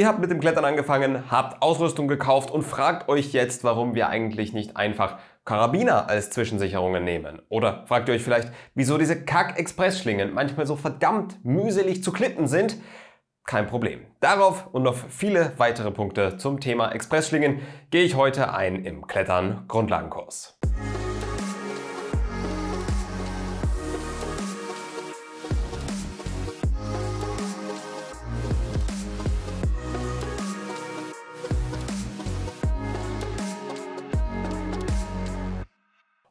Ihr habt mit dem Klettern angefangen, habt Ausrüstung gekauft und fragt euch jetzt, warum wir eigentlich nicht einfach Karabiner als Zwischensicherungen nehmen. Oder fragt ihr euch vielleicht, wieso diese Kack-Expressschlingen manchmal so verdammt mühselig zu klippen sind? Kein Problem. Darauf und auf viele weitere Punkte zum Thema Expressschlingen gehe ich heute ein im Klettern Grundlagenkurs.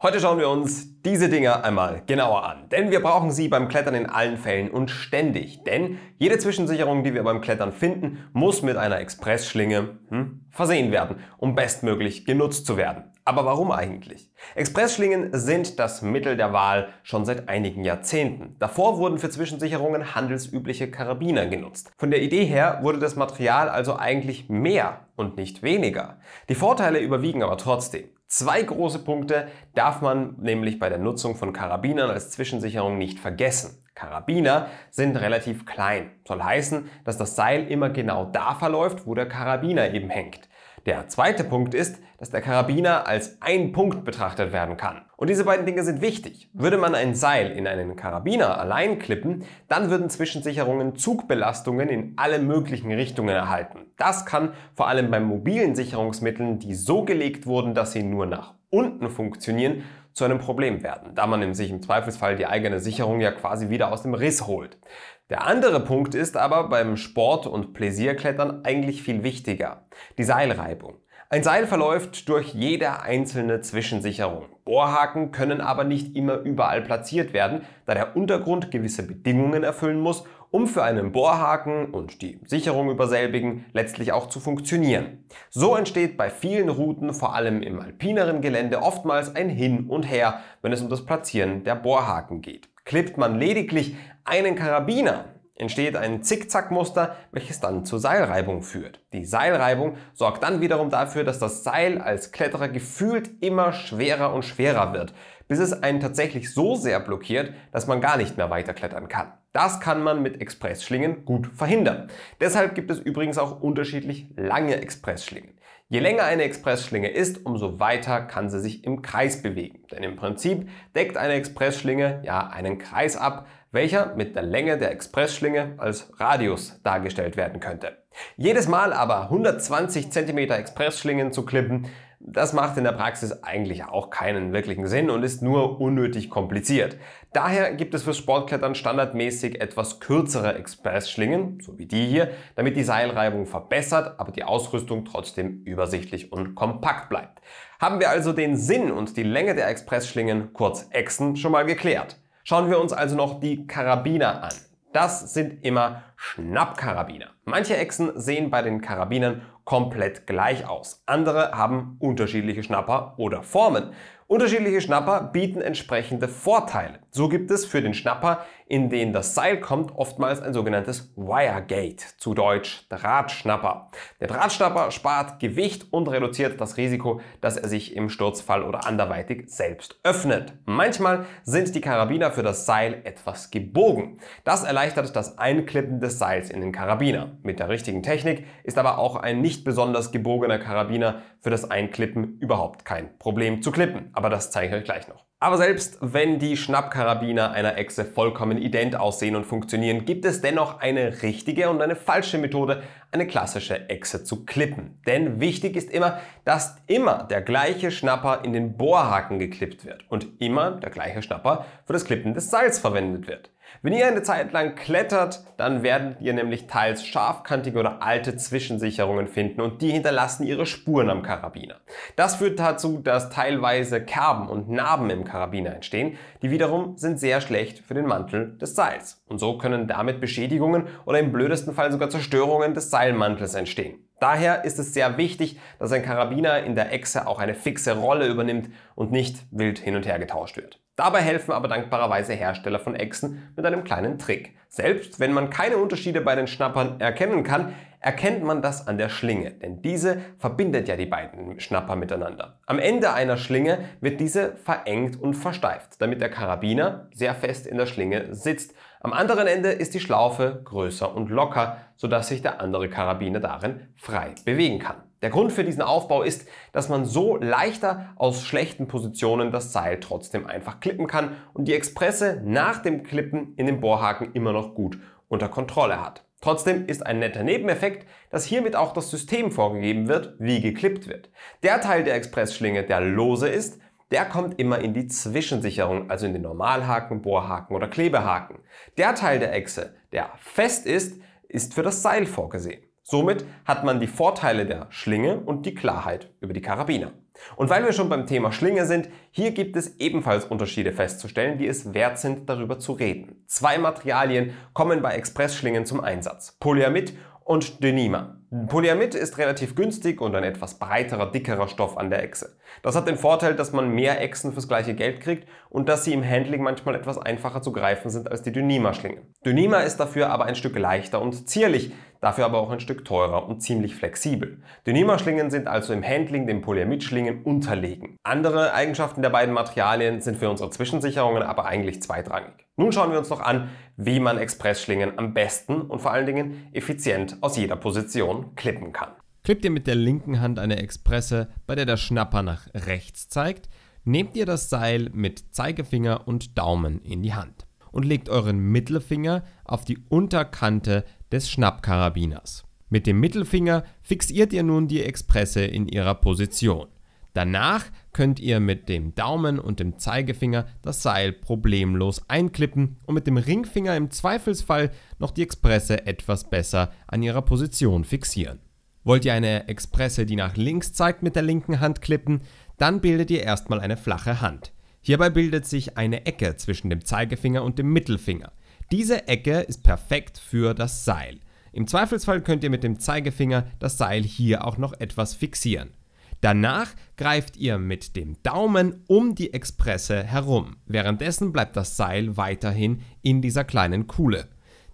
Heute schauen wir uns diese Dinger einmal genauer an. Denn wir brauchen sie beim Klettern in allen Fällen und ständig. Denn jede Zwischensicherung, die wir beim Klettern finden, muss mit einer Expressschlinge hm, versehen werden, um bestmöglich genutzt zu werden. Aber warum eigentlich? Expressschlingen sind das Mittel der Wahl schon seit einigen Jahrzehnten. Davor wurden für Zwischensicherungen handelsübliche Karabiner genutzt. Von der Idee her wurde das Material also eigentlich mehr und nicht weniger. Die Vorteile überwiegen aber trotzdem. Zwei große Punkte darf man nämlich bei bei der Nutzung von Karabinern als Zwischensicherung nicht vergessen. Karabiner sind relativ klein. Soll heißen, dass das Seil immer genau da verläuft, wo der Karabiner eben hängt. Der zweite Punkt ist, dass der Karabiner als ein Punkt betrachtet werden kann. Und diese beiden Dinge sind wichtig. Würde man ein Seil in einen Karabiner allein klippen, dann würden Zwischensicherungen Zugbelastungen in alle möglichen Richtungen erhalten. Das kann vor allem bei mobilen Sicherungsmitteln, die so gelegt wurden, dass sie nur nach unten funktionieren, zu einem Problem werden, da man sich im Zweifelsfall die eigene Sicherung ja quasi wieder aus dem Riss holt. Der andere Punkt ist aber beim Sport und Pläsierklettern eigentlich viel wichtiger, die Seilreibung. Ein Seil verläuft durch jede einzelne Zwischensicherung. Bohrhaken können aber nicht immer überall platziert werden, da der Untergrund gewisse Bedingungen erfüllen muss, um für einen Bohrhaken und die Sicherung über selbigen letztlich auch zu funktionieren. So entsteht bei vielen Routen, vor allem im alpineren Gelände, oftmals ein Hin und Her, wenn es um das Platzieren der Bohrhaken geht. Klippt man lediglich einen Karabiner entsteht ein Zickzackmuster, welches dann zur Seilreibung führt. Die Seilreibung sorgt dann wiederum dafür, dass das Seil als Kletterer gefühlt immer schwerer und schwerer wird, bis es einen tatsächlich so sehr blockiert, dass man gar nicht mehr weiterklettern kann. Das kann man mit Expressschlingen gut verhindern. Deshalb gibt es übrigens auch unterschiedlich lange Expressschlingen. Je länger eine Expressschlinge ist, umso weiter kann sie sich im Kreis bewegen. Denn im Prinzip deckt eine Expressschlinge ja einen Kreis ab, welcher mit der Länge der Expressschlinge als Radius dargestellt werden könnte. Jedes Mal aber 120 cm Expressschlingen zu klippen, das macht in der Praxis eigentlich auch keinen wirklichen Sinn und ist nur unnötig kompliziert. Daher gibt es fürs Sportklettern standardmäßig etwas kürzere Expressschlingen, so wie die hier, damit die Seilreibung verbessert, aber die Ausrüstung trotzdem übersichtlich und kompakt bleibt. Haben wir also den Sinn und die Länge der Expressschlingen, kurz Echsen, schon mal geklärt. Schauen wir uns also noch die Karabiner an. Das sind immer Schnappkarabiner. Manche Echsen sehen bei den Karabinern komplett gleich aus. Andere haben unterschiedliche Schnapper oder Formen. Unterschiedliche Schnapper bieten entsprechende Vorteile. So gibt es für den Schnapper, in den das Seil kommt, oftmals ein sogenanntes Wiregate, zu Deutsch Drahtschnapper. Der Drahtschnapper spart Gewicht und reduziert das Risiko, dass er sich im Sturzfall oder anderweitig selbst öffnet. Manchmal sind die Karabiner für das Seil etwas gebogen. Das erleichtert das Einklippen des des Seils in den Karabiner. Mit der richtigen Technik ist aber auch ein nicht besonders gebogener Karabiner für das Einklippen überhaupt kein Problem zu klippen. Aber das zeige ich euch gleich noch. Aber selbst wenn die Schnappkarabiner einer Echse vollkommen ident aussehen und funktionieren, gibt es dennoch eine richtige und eine falsche Methode, eine klassische Echse zu klippen. Denn wichtig ist immer, dass immer der gleiche Schnapper in den Bohrhaken geklippt wird und immer der gleiche Schnapper für das Klippen des Seils verwendet wird. Wenn ihr eine Zeit lang klettert, dann werdet ihr nämlich teils scharfkantige oder alte Zwischensicherungen finden und die hinterlassen ihre Spuren am Karabiner. Das führt dazu, dass teilweise Kerben und Narben im Karabiner entstehen, die wiederum sind sehr schlecht für den Mantel des Seils. Und so können damit Beschädigungen oder im blödesten Fall sogar Zerstörungen des Seilmantels entstehen. Daher ist es sehr wichtig, dass ein Karabiner in der Echse auch eine fixe Rolle übernimmt und nicht wild hin und her getauscht wird. Dabei helfen aber dankbarerweise Hersteller von Echsen mit einem kleinen Trick. Selbst wenn man keine Unterschiede bei den Schnappern erkennen kann, erkennt man das an der Schlinge, denn diese verbindet ja die beiden Schnapper miteinander. Am Ende einer Schlinge wird diese verengt und versteift, damit der Karabiner sehr fest in der Schlinge sitzt. Am anderen Ende ist die Schlaufe größer und locker, sodass sich der andere Karabiner darin frei bewegen kann. Der Grund für diesen Aufbau ist, dass man so leichter aus schlechten Positionen das Seil trotzdem einfach klippen kann und die Expresse nach dem Klippen in den Bohrhaken immer noch gut unter Kontrolle hat. Trotzdem ist ein netter Nebeneffekt, dass hiermit auch das System vorgegeben wird, wie geklippt wird. Der Teil der Expressschlinge, der lose ist, der kommt immer in die Zwischensicherung, also in den Normalhaken, Bohrhaken oder Klebehaken. Der Teil der Echse, der fest ist, ist für das Seil vorgesehen. Somit hm. hat man die Vorteile der Schlinge und die Klarheit über die Karabiner. Und weil wir schon beim Thema Schlinge sind, hier gibt es ebenfalls Unterschiede festzustellen, die es wert sind, darüber zu reden. Zwei Materialien kommen bei Expressschlingen zum Einsatz. Polyamid und Dynima. Polyamid ist relativ günstig und ein etwas breiterer, dickerer Stoff an der Echse. Das hat den Vorteil, dass man mehr Echsen fürs gleiche Geld kriegt und dass sie im Handling manchmal etwas einfacher zu greifen sind als die Dynima-Schlinge. Dynima ist dafür aber ein Stück leichter und zierlich dafür aber auch ein Stück teurer und ziemlich flexibel. Dyneema-Schlingen sind also im Handling den Polyamid-Schlingen unterlegen. Andere Eigenschaften der beiden Materialien sind für unsere Zwischensicherungen aber eigentlich zweitrangig. Nun schauen wir uns noch an, wie man Expressschlingen am besten und vor allen Dingen effizient aus jeder Position klippen kann. Klippt ihr mit der linken Hand eine Expresse, bei der der Schnapper nach rechts zeigt, nehmt ihr das Seil mit Zeigefinger und Daumen in die Hand und legt euren Mittelfinger auf die Unterkante des Schnappkarabiners. Mit dem Mittelfinger fixiert ihr nun die Expresse in ihrer Position. Danach könnt ihr mit dem Daumen und dem Zeigefinger das Seil problemlos einklippen und mit dem Ringfinger im Zweifelsfall noch die Expresse etwas besser an ihrer Position fixieren. Wollt ihr eine Expresse, die nach links zeigt, mit der linken Hand klippen, dann bildet ihr erstmal eine flache Hand. Hierbei bildet sich eine Ecke zwischen dem Zeigefinger und dem Mittelfinger. Diese Ecke ist perfekt für das Seil. Im Zweifelsfall könnt ihr mit dem Zeigefinger das Seil hier auch noch etwas fixieren. Danach greift ihr mit dem Daumen um die Expresse herum. Währenddessen bleibt das Seil weiterhin in dieser kleinen Kuhle.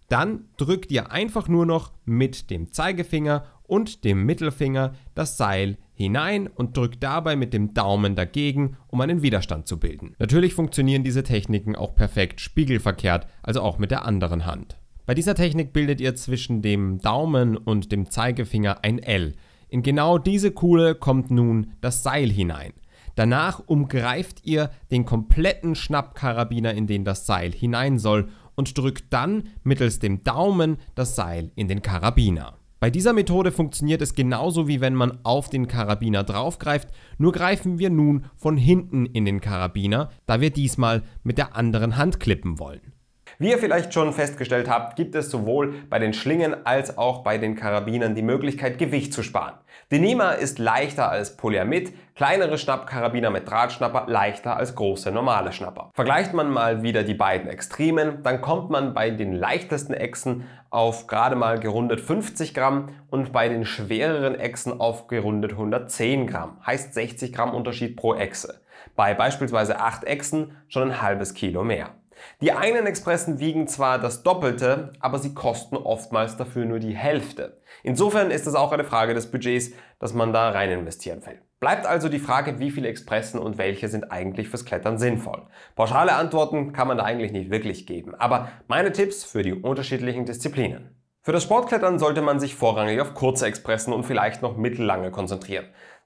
Dann drückt ihr einfach nur noch mit dem Zeigefinger und dem Mittelfinger das Seil hinein und drückt dabei mit dem Daumen dagegen, um einen Widerstand zu bilden. Natürlich funktionieren diese Techniken auch perfekt spiegelverkehrt, also auch mit der anderen Hand. Bei dieser Technik bildet ihr zwischen dem Daumen und dem Zeigefinger ein L. In genau diese Kuhle kommt nun das Seil hinein. Danach umgreift ihr den kompletten Schnappkarabiner, in den das Seil hinein soll, und drückt dann mittels dem Daumen das Seil in den Karabiner. Bei dieser Methode funktioniert es genauso wie wenn man auf den Karabiner draufgreift, nur greifen wir nun von hinten in den Karabiner, da wir diesmal mit der anderen Hand klippen wollen. Wie ihr vielleicht schon festgestellt habt, gibt es sowohl bei den Schlingen als auch bei den Karabinern die Möglichkeit, Gewicht zu sparen. Denima ist leichter als Polyamid, kleinere Schnappkarabiner mit Drahtschnapper leichter als große normale Schnapper. Vergleicht man mal wieder die beiden Extremen, dann kommt man bei den leichtesten Echsen auf gerade mal gerundet 50 Gramm und bei den schwereren Echsen auf gerundet 110 Gramm, heißt 60 Gramm Unterschied pro Echse. Bei beispielsweise 8 Echsen schon ein halbes Kilo mehr. Die einen Expressen wiegen zwar das Doppelte, aber sie kosten oftmals dafür nur die Hälfte. Insofern ist es auch eine Frage des Budgets, dass man da rein investieren will. Bleibt also die Frage, wie viele Expressen und welche sind eigentlich fürs Klettern sinnvoll. Pauschale Antworten kann man da eigentlich nicht wirklich geben, aber meine Tipps für die unterschiedlichen Disziplinen. Für das Sportklettern sollte man sich vorrangig auf kurze Expressen und vielleicht noch mittellange konzentrieren.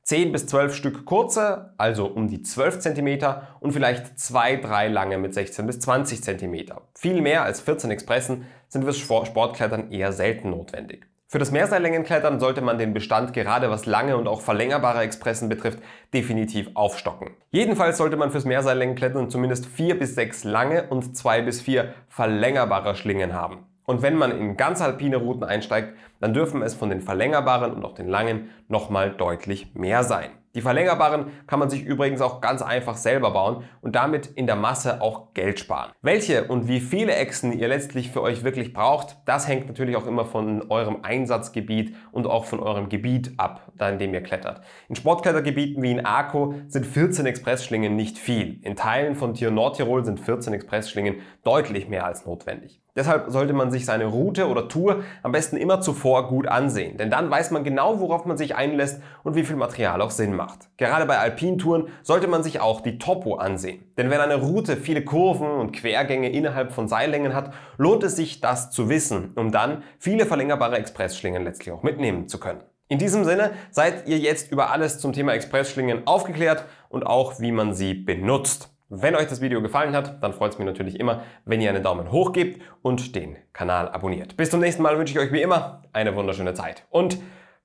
10 bis 12 Stück kurze, also um die 12 cm und vielleicht 2, 3 lange mit 16 bis 20 cm. Viel mehr als 14 Expressen sind fürs Sportklettern eher selten notwendig. Für das Mehrseillängenklettern sollte man den Bestand gerade was lange und auch verlängerbare Expressen betrifft definitiv aufstocken. Jedenfalls sollte man fürs Mehrseillängenklettern zumindest 4 bis 6 lange und 2 bis 4 verlängerbare Schlingen haben. Und wenn man in ganz alpine Routen einsteigt, dann dürfen es von den verlängerbaren und auch den langen nochmal deutlich mehr sein. Die verlängerbaren kann man sich übrigens auch ganz einfach selber bauen und damit in der Masse auch Geld sparen. Welche und wie viele Echsen ihr letztlich für euch wirklich braucht, das hängt natürlich auch immer von eurem Einsatzgebiet und auch von eurem Gebiet ab, da in dem ihr klettert. In Sportklettergebieten wie in Arco sind 14 Expressschlingen nicht viel. In Teilen von Tier Nordtirol sind 14 Expressschlingen deutlich mehr als notwendig. Deshalb sollte man sich seine Route oder Tour am besten immer zuvor gut ansehen, denn dann weiß man genau, worauf man sich einlässt und wie viel Material auch Sinn macht. Gerade bei Alpintouren sollte man sich auch die Topo ansehen, denn wenn eine Route viele Kurven und Quergänge innerhalb von Seillängen hat, lohnt es sich, das zu wissen, um dann viele verlängerbare Expressschlingen letztlich auch mitnehmen zu können. In diesem Sinne seid ihr jetzt über alles zum Thema Expressschlingen aufgeklärt und auch wie man sie benutzt. Wenn euch das Video gefallen hat, dann freut es mich natürlich immer, wenn ihr einen Daumen hoch gebt und den Kanal abonniert. Bis zum nächsten Mal wünsche ich euch wie immer eine wunderschöne Zeit und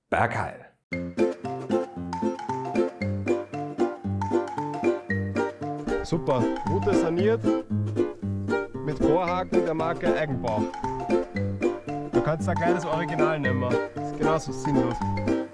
Bergheil! Super, Route saniert mit Bohrhaken der Marke Eigenbau. Du kannst da gleich das Original nehmen. Das ist genauso sinnlos.